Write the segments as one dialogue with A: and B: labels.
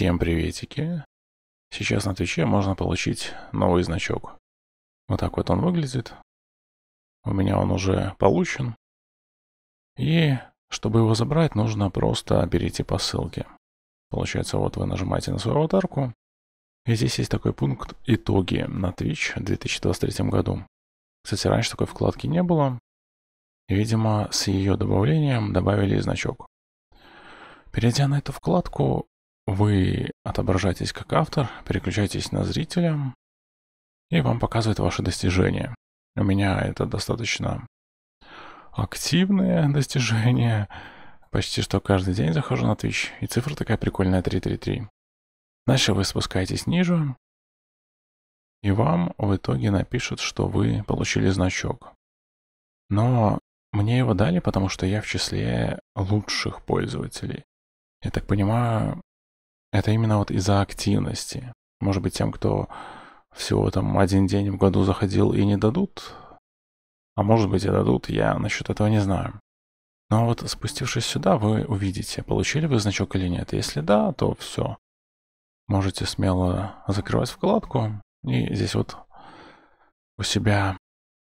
A: Всем приветики. Сейчас на Твиче можно получить новый значок. Вот так вот он выглядит. У меня он уже получен. И чтобы его забрать, нужно просто перейти по ссылке. Получается, вот вы нажимаете на свою аватарку. И здесь есть такой пункт «Итоги на Twitch в 2023 году». Кстати, раньше такой вкладки не было. И, видимо, с ее добавлением добавили значок. Перейдя на эту вкладку, вы отображаетесь как автор, переключаетесь на зрителя, и вам показывает ваши достижения. У меня это достаточно активные достижения. Почти что каждый день захожу на Twitch, и цифра такая прикольная 333. Дальше вы спускаетесь ниже, и вам в итоге напишут, что вы получили значок. Но мне его дали, потому что я в числе лучших пользователей. Я так понимаю, это именно вот из-за активности. Может быть, тем, кто всего там один день в году заходил и не дадут. А может быть и дадут, я насчет этого не знаю. Но вот спустившись сюда, вы увидите, получили вы значок или нет. Если да, то все. Можете смело закрывать вкладку и здесь вот у себя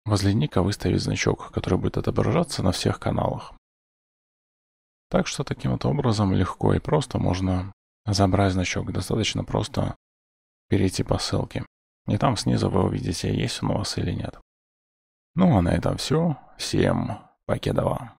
A: возле ника выставить значок, который будет отображаться на всех каналах. Так что таким вот образом легко и просто можно Забрать значок достаточно просто перейти по ссылке. И там снизу вы увидите, есть он у вас или нет. Ну а на этом все. Всем покедова.